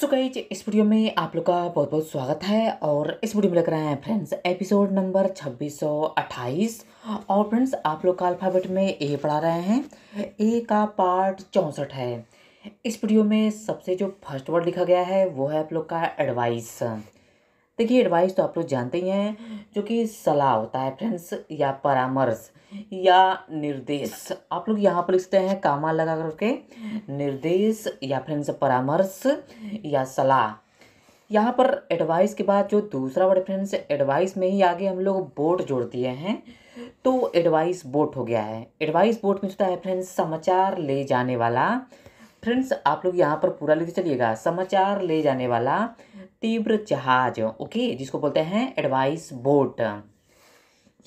सो कई इस वीडियो में आप लोग का बहुत बहुत स्वागत है और इस वीडियो में लग रहे हैं फ्रेंड्स एपिसोड नंबर 2628 और फ्रेंड्स आप लोग का अल्फ़ाबेट में ए पढ़ा रहे हैं ए का पार्ट चौंसठ है इस वीडियो में सबसे जो फर्स्ट वर्ड लिखा गया है वो है आप लोग का एडवाइस देखिए एडवाइस तो आप लोग जानते ही हैं जो कि सलाह होता है फ्रेंड्स या परामर्श या निर्देश आप लोग यहाँ पर लिखते हैं कामा लगा करके निर्देश या फ्रेंड्स परामर्श या सलाह यहाँ पर एडवाइस के बाद जो दूसरा वर्ड फ्रेंड्स एडवाइस में ही आगे हम लोग बोट जोड़ दिए हैं तो एडवाइस बोट हो गया है एडवाइस बोट में होता है फ्रेंड्स समाचार ले जाने वाला फ्रेंड्स आप लोग यहाँ पर पूरा लिख चलिएगा समाचार ले जाने वाला तीव्र जहाज ओके जिसको बोलते हैं एडवाइस बोट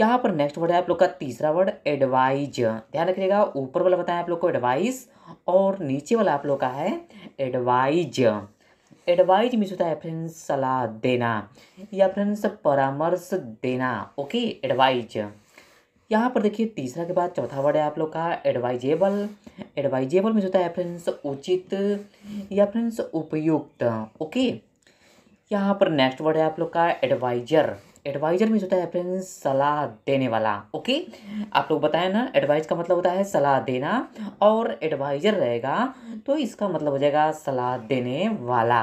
यहाँ पर नेक्स्ट वर्ड है आप लोग का तीसरा वर्ड एडवाइज ध्यान रखिएगा ऊपर वाला बताया आप लोग को एडवाइस और नीचे वाला आप लोग का है एडवाइज एडवाइज मीन्स होता है फ्रेंड्स सलाह देना या फ्रेंड्स परामर्श देना ओके एडवाइज यहाँ पर देखिए तीसरा के बाद चौथा वर्ड है आप लोग का एडवाइजेबल एडवाइजेबल मीन्स होता है फ्रेंड्स उचित या फ्रेंड्स उपयुक्त ओके यहाँ पर नेक्स्ट वर्ड है आप लोग का एडवाइजर एडवाइजर मीन्स होता है फ्रेंड्स सलाह देने वाला ओके आप लोग बताए ना एडवाइज का मतलब होता है सलाह देना और एडवाइजर रहेगा तो इसका मतलब हो जाएगा सलाह देने वाला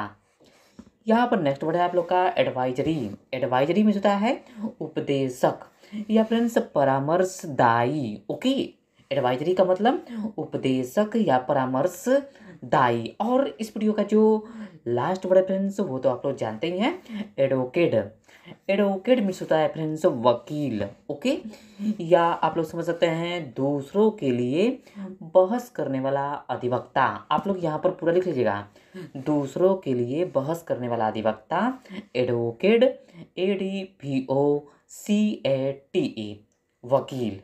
यहाँ पर नेक्स्ट वर्ड है आप लोग का एडवाइजरी एडवाइजरी मीन्स होता है उपदेशक या फ्रेंड्स परामर्शदायी ओके एडवाइजरी का मतलब उपदेशक या परामर्श दाई और इस वीडियो का जो लास्ट वर्ड है फ्रेंड्स वो तो आप लोग जानते ही हैं एडवोकेट एडवोकेट मीन्स होता है फ्रेंड्स वकील ओके या आप लोग समझ सकते हैं दूसरों के लिए बहस करने वाला अधिवक्ता आप लोग यहाँ पर पूरा लिख लीजिएगा दूसरों के लिए बहस करने वाला अधिवक्ता advocate A D V O C A T E वकील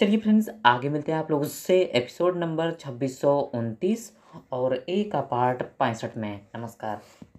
चलिए फ्रेंड्स आगे मिलते हैं आप लोगों से एपिसोड नंबर छब्बीस और ए का पार्ट पैंसठ में नमस्कार